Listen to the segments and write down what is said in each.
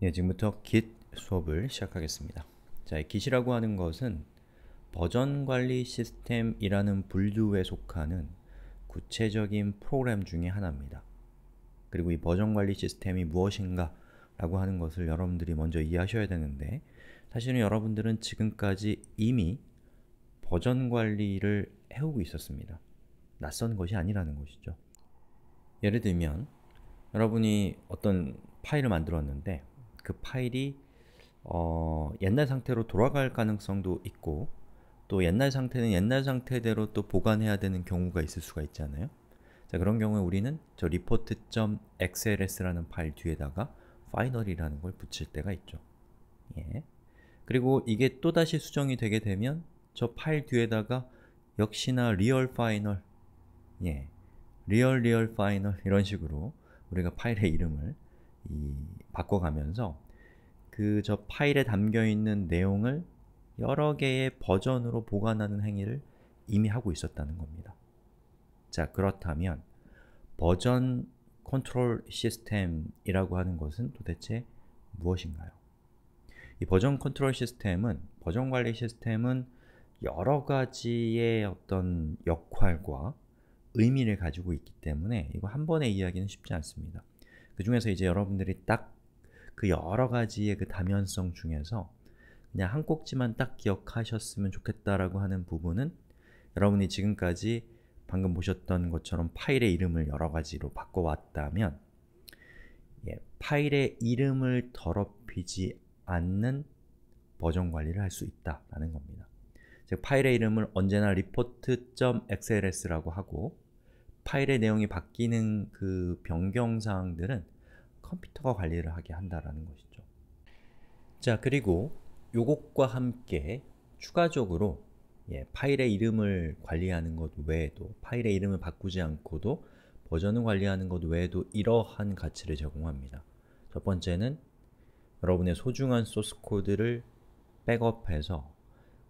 예, 지금부터 git 수업을 시작하겠습니다. 자, git이라고 하는 것은 버전 관리 시스템이라는 분류에 속하는 구체적인 프로그램 중의 하나입니다. 그리고 이 버전 관리 시스템이 무엇인가 라고 하는 것을 여러분들이 먼저 이해하셔야 되는데 사실은 여러분들은 지금까지 이미 버전 관리를 해오고 있었습니다. 낯선 것이 아니라는 것이죠. 예를 들면 여러분이 어떤 파일을 만들었는데 그 파일이 어, 옛날 상태로 돌아갈 가능성도 있고 또 옛날 상태는 옛날 상태대로 또 보관해야 되는 경우가 있을 수가 있잖아요. 자 그런 경우에 우리는 저 report.xls라는 파일 뒤에다가 final이라는 걸 붙일 때가 있죠. 예. 그리고 이게 또다시 수정이 되게 되면 저 파일 뒤에다가 역시나 real final 예. real real final 이런 식으로 우리가 파일의 이름을 이 바꿔가면서 그 저 파일에 담겨 있는 내용을 여러 개의 버전으로 보관하는 행위를 이미 하고 있었다는 겁니다. 자, 그렇다면 버전 컨트롤 시스템이라고 하는 것은 도대체 무엇인가요? 이 버전 컨트롤 시스템은, 버전 관리 시스템은 여러 가지의 어떤 역할과 의미를 가지고 있기 때문에 이거 한 번의 이야기는 쉽지 않습니다. 그 중에서 이제 여러분들이 딱그 여러 가지의 그 다면성 중에서 그냥 한 꼭지만 딱 기억하셨으면 좋겠다라고 하는 부분은 여러분이 지금까지 방금 보셨던 것처럼 파일의 이름을 여러 가지로 바꿔왔다면 예, 파일의 이름을 더럽히지 않는 버전 관리를 할 수 있다라는 겁니다. 즉 파일의 이름을 언제나 report.xls라고 하고 파일의 내용이 바뀌는 그 변경사항들은 컴퓨터가 관리를 하게 한다라는 것이죠. 자, 그리고 요것과 함께 추가적으로 예, 파일의 이름을 관리하는 것 외에도 파일의 이름을 바꾸지 않고도 버전을 관리하는 것 외에도 이러한 가치를 제공합니다. 첫 번째는 여러분의 소중한 소스 코드를 백업해서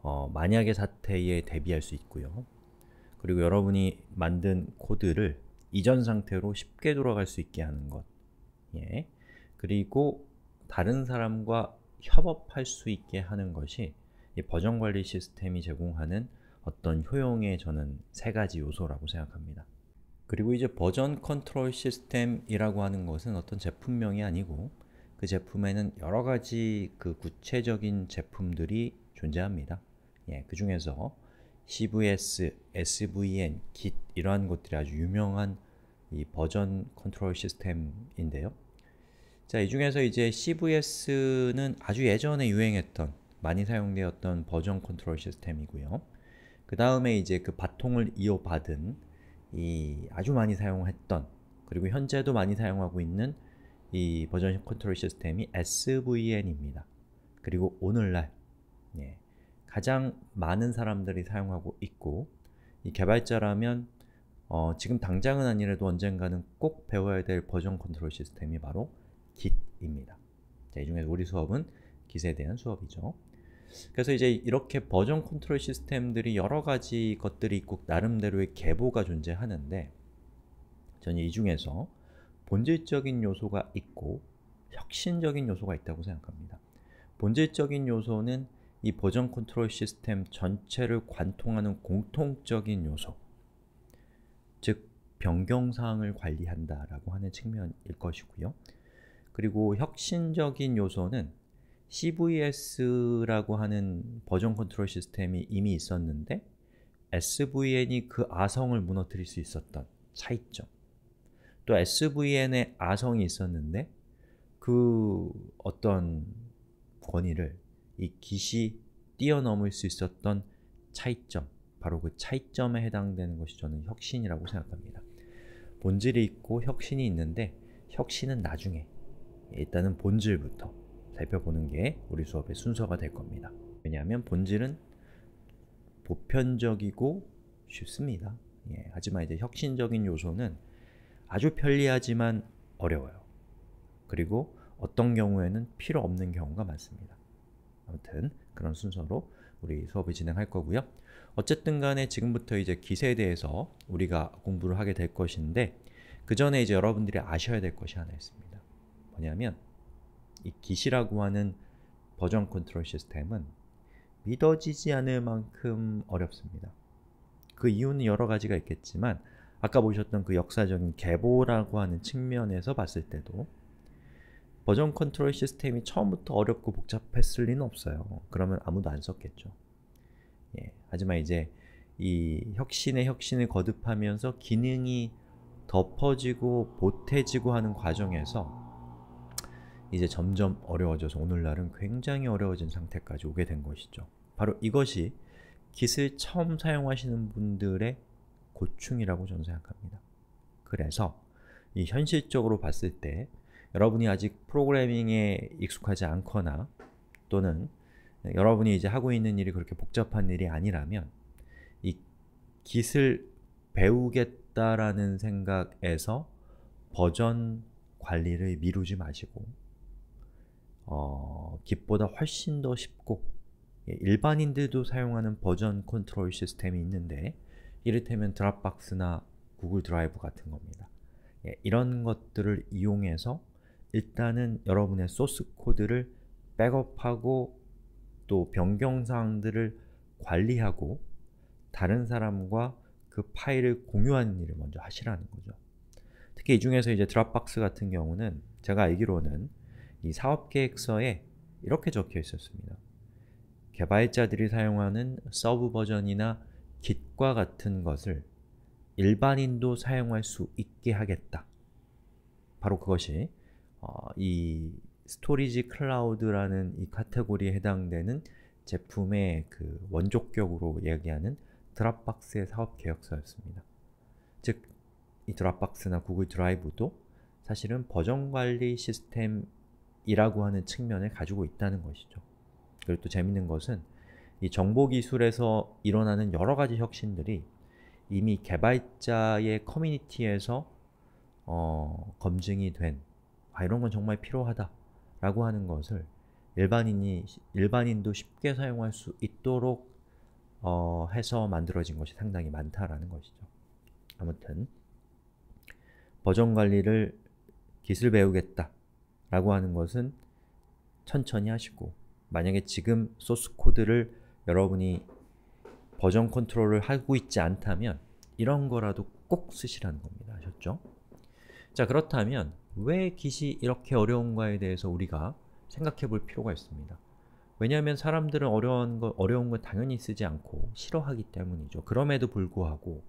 어, 만약의 사태에 대비할 수 있고요. 그리고 여러분이 만든 코드를 이전 상태로 쉽게 돌아갈 수 있게 하는 것 예. 그리고 다른 사람과 협업할 수 있게 하는 것이 버전 관리 시스템이 제공하는 어떤 효용의 저는 세 가지 요소라고 생각합니다. 그리고 이제 버전 컨트롤 시스템이라고 하는 것은 어떤 제품명이 아니고 그 제품에는 여러 가지 그 구체적인 제품들이 존재합니다. 예, 그 중에서 CVS, SVN, Git 이러한 것들이 아주 유명한 이 버전 컨트롤 시스템인데요. 자, 이 중에서 이제 CVS는 아주 예전에 유행했던 많이 사용되었던 버전 컨트롤 시스템이고요. 그 다음에 이제 그 바통을 이어받은 이 아주 많이 사용했던 그리고 현재도 많이 사용하고 있는 이 버전 컨트롤 시스템이 SVN입니다. 그리고 오늘날 예, 가장 많은 사람들이 사용하고 있고 이 개발자라면 어, 지금 당장은 아니라도 언젠가는 꼭 배워야 될 버전 컨트롤 시스템이 바로 git입니다. 자, 이 중에 우리 수업은 git에 대한 수업이죠. 그래서 이제 이렇게 버전 컨트롤 시스템들이 여러 가지 것들이 있고 나름대로의 계보가 존재하는데 저는 이 중에서 본질적인 요소가 있고 혁신적인 요소가 있다고 생각합니다. 본질적인 요소는 이 버전 컨트롤 시스템 전체를 관통하는 공통적인 요소 즉 변경사항을 관리한다라고 하는 측면일 것이고요. 그리고 혁신적인 요소는 CVS라고 하는 버전 컨트롤 시스템이 이미 있었는데 SVN이 그 아성을 무너뜨릴 수 있었던 차이점 또 SVN의 아성이 있었는데 그 어떤 권위를 이 기시 뛰어넘을 수 있었던 차이점 바로 그 차이점에 해당되는 것이 저는 혁신이라고 생각합니다. 본질이 있고 혁신이 있는데 혁신은 나중에 일단은 본질부터 살펴보는 게 우리 수업의 순서가 될 겁니다. 왜냐하면 본질은 보편적이고 쉽습니다. 예, 하지만 이제 혁신적인 요소는 아주 편리하지만 어려워요. 그리고 어떤 경우에는 필요 없는 경우가 많습니다. 아무튼 그런 순서로 우리 수업을 진행할 거고요. 어쨌든 간에 지금부터 이제 기세에 대해서 우리가 공부를 하게 될 것인데 그 전에 이제 여러분들이 아셔야 될 것이 하나 있습니다. 뭐냐면 이 기시라고 하는 버전 컨트롤 시스템은 믿어지지 않을 만큼 어렵습니다. 그 이유는 여러 가지가 있겠지만 아까 보셨던 그 역사적인 계보라고 하는 측면에서 봤을 때도 버전 컨트롤 시스템이 처음부터 어렵고 복잡했을 리는 없어요. 그러면 아무도 안 썼겠죠. 예, 하지만 이제 이 혁신의 혁신을 거듭하면서 기능이 덮어지고 보태지고 하는 과정에서 이제 점점 어려워져서 오늘날은 굉장히 어려워진 상태까지 오게 된 것이죠. 바로 이것이 깃을 처음 사용하시는 분들의 고충이라고 저는 생각합니다. 그래서 이 현실적으로 봤을 때 여러분이 아직 프로그래밍에 익숙하지 않거나 또는 여러분이 이제 하고 있는 일이 그렇게 복잡한 일이 아니라면 이 깃을 배우겠다라는 생각에서 버전 관리를 미루지 마시고 어, 깃보다 훨씬 더 쉽고 예, 일반인들도 사용하는 버전 컨트롤 시스템이 있는데 이를테면 드랍박스나 구글 드라이브 같은 겁니다. 예, 이런 것들을 이용해서 일단은 여러분의 소스 코드를 백업하고 또 변경사항들을 관리하고 다른 사람과 그 파일을 공유하는 일을 먼저 하시라는 거죠. 특히 이 중에서 이제 드랍박스 같은 경우는 제가 알기로는 이 사업 계획서에 이렇게 적혀 있었습니다. 개발자들이 사용하는 서브 버전이나 Git과 같은 것을 일반인도 사용할 수 있게 하겠다. 바로 그것이 어, 이 스토리지 클라우드라는 이 카테고리에 해당되는 제품의 그 원조격으로 이기하는 드랍박스의 사업 계획서였습니다. 즉, 이 드랍박스나 구글 드라이브도 사실은 버전 관리 시스템 이라고 하는 측면을 가지고 있다는 것이죠. 그리고 또 재밌는 것은 이 정보기술에서 일어나는 여러 가지 혁신들이 이미 개발자의 커뮤니티에서 어, 검증이 된 아, 이런 건 정말 필요하다 라고 하는 것을 일반인이, 일반인도 쉽게 사용할 수 있도록 어, 해서 만들어진 것이 상당히 많다라는 것이죠. 아무튼 버전 관리를 기술 배우겠다 라고 하는 것은 천천히 하시고 만약에 지금 소스 코드를 여러분이 버전 컨트롤을 하고 있지 않다면 이런 거라도 꼭 쓰시라는 겁니다. 아셨죠? 자 그렇다면 왜 깃이 이렇게 어려운가에 대해서 우리가 생각해 볼 필요가 있습니다. 왜냐하면 사람들은 어려운 거, 어려운 거 당연히 쓰지 않고 싫어하기 때문이죠. 그럼에도 불구하고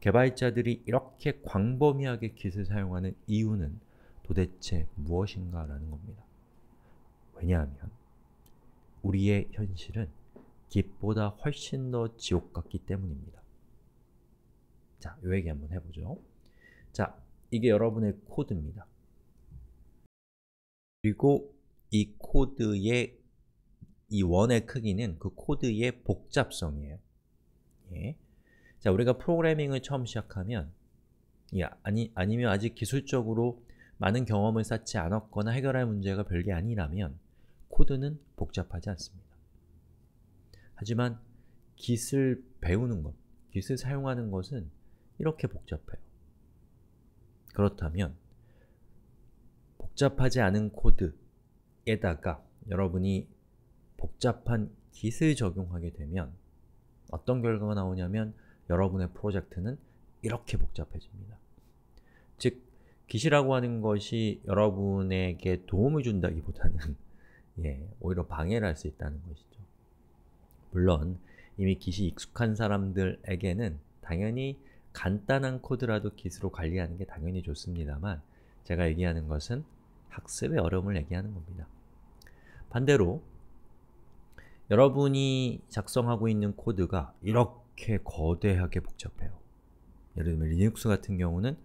개발자들이 이렇게 광범위하게 깃을 사용하는 이유는 도대체 무엇인가라는 겁니다. 왜냐하면 우리의 현실은 깊보다 훨씬 더 지옥 같기 때문입니다. 자, 요 얘기 한번 해보죠. 자, 이게 여러분의 코드입니다. 그리고 이 코드의 이 원의 크기는 그 코드의 복잡성이에요. 예. 자, 우리가 프로그래밍을 처음 시작하면 예, 아니, 아니면 아직 기술적으로 많은 경험을 쌓지 않았거나 해결할 문제가 별게 아니라면 코드는 복잡하지 않습니다. 하지만 깃을 배우는 것, 깃을 사용하는 것은 이렇게 복잡해요. 그렇다면 복잡하지 않은 코드에다가 여러분이 복잡한 깃을 적용하게 되면 어떤 결과가 나오냐면 여러분의 프로젝트는 이렇게 복잡해집니다. 즉, 기시라고 하는 것이 여러분에게 도움을 준다기보다는 예, 오히려 방해를 할 수 있다는 것이죠. 물론 이미 기시 익숙한 사람들에게는 당연히 간단한 코드라도 기스로 관리하는 게 당연히 좋습니다만 제가 얘기하는 것은 학습의 어려움을 얘기하는 겁니다. 반대로 여러분이 작성하고 있는 코드가 이렇게 거대하게 복잡해요. 예를 들면 리눅스 같은 경우는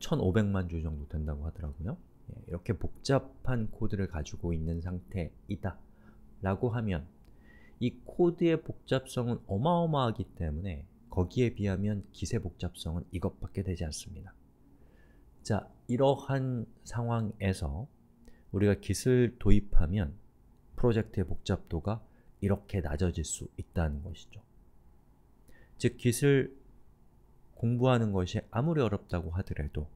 1,500만 줄 정도 된다고 하더라고요. 예, 이렇게 복잡한 코드를 가지고 있는 상태이다 라고 하면 이 코드의 복잡성은 어마어마하기 때문에 거기에 비하면 기세 복잡성은 이것밖에 되지 않습니다. 자, 이러한 상황에서 우리가 기술 도입하면 프로젝트의 복잡도가 이렇게 낮아질 수 있다는 것이죠. 즉, 기술 공부하는 것이 아무리 어렵다고 하더라도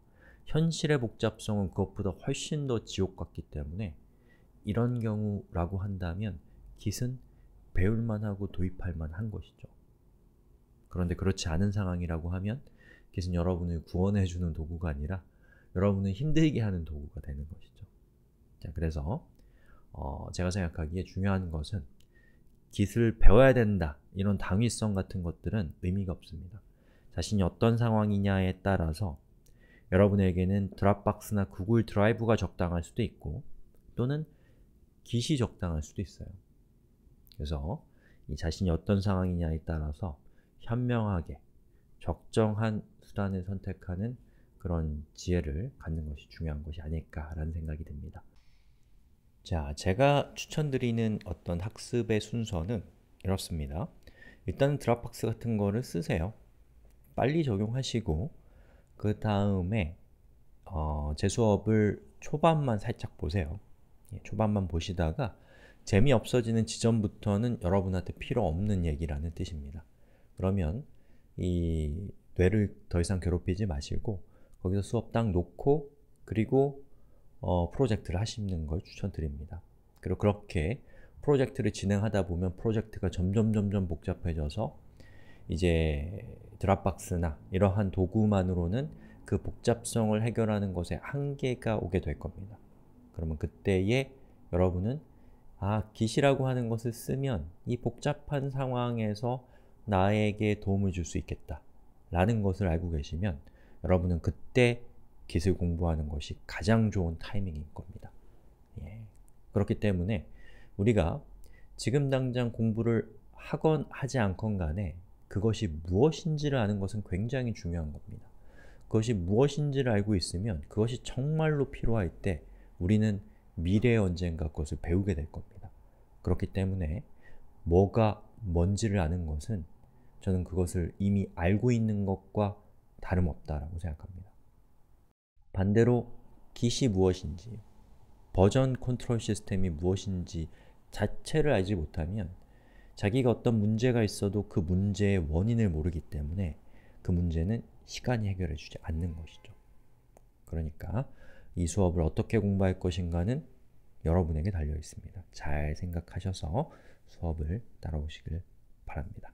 현실의 복잡성은 그것보다 훨씬 더 지옥 같기 때문에 이런 경우라고 한다면 깃은 배울만하고 도입할만한 것이죠. 그런데 그렇지 않은 상황이라고 하면 깃은 여러분을 구원해주는 도구가 아니라 여러분을 힘들게 하는 도구가 되는 것이죠. 자, 그래서 어, 제가 생각하기에 중요한 것은 깃을 배워야 된다 이런 당위성 같은 것들은 의미가 없습니다. 자신이 어떤 상황이냐에 따라서 여러분에게는 드랍박스나 구글 드라이브가 적당할 수도 있고 또는 기시 적당할 수도 있어요. 그래서 이 자신이 어떤 상황이냐에 따라서 현명하게 적정한 수단을 선택하는 그런 지혜를 갖는 것이 중요한 것이 아닐까라는 생각이 듭니다. 자, 제가 추천드리는 어떤 학습의 순서는 이렇습니다. 일단은 드랍박스 같은 거를 쓰세요. 빨리 적용하시고 그 다음에 어, 제 수업을 초반만 살짝 보세요. 예, 초반만 보시다가 재미없어지는 지점부터는 여러분한테 필요 없는 얘기라는 뜻입니다. 그러면 이 뇌를 더 이상 괴롭히지 마시고 거기서 수업 딱 놓고 그리고 어, 프로젝트를 하시는 걸 추천드립니다. 그리고 그렇게 프로젝트를 진행하다 보면 프로젝트가 점점 점점 복잡해져서 이제 드랍박스나 이러한 도구만으로는 그 복잡성을 해결하는 것에 한계가 오게 될 겁니다. 그러면 그때에 여러분은 아, 기시라고 하는 것을 쓰면 이 복잡한 상황에서 나에게 도움을 줄 수 있겠다 라는 것을 알고 계시면 여러분은 그때 기술 공부하는 것이 가장 좋은 타이밍인 겁니다. 예. 그렇기 때문에 우리가 지금 당장 공부를 하건 하지 않건 간에 그것이 무엇인지를 아는 것은 굉장히 중요한 겁니다. 그것이 무엇인지를 알고 있으면 그것이 정말로 필요할 때 우리는 미래에 언젠가 그것을 배우게 될 겁니다. 그렇기 때문에 뭐가 뭔지를 아는 것은 저는 그것을 이미 알고 있는 것과 다름없다라고 생각합니다. 반대로 깃이 무엇인지, 버전 컨트롤 시스템이 무엇인지 자체를 알지 못하면 자기가 어떤 문제가 있어도 그 문제의 원인을 모르기 때문에 그 문제는 시간이 해결해 주지 않는 것이죠. 그러니까 이 수업을 어떻게 공부할 것인가는 여러분에게 달려 있습니다. 잘 생각하셔서 수업을 따라오시길 바랍니다.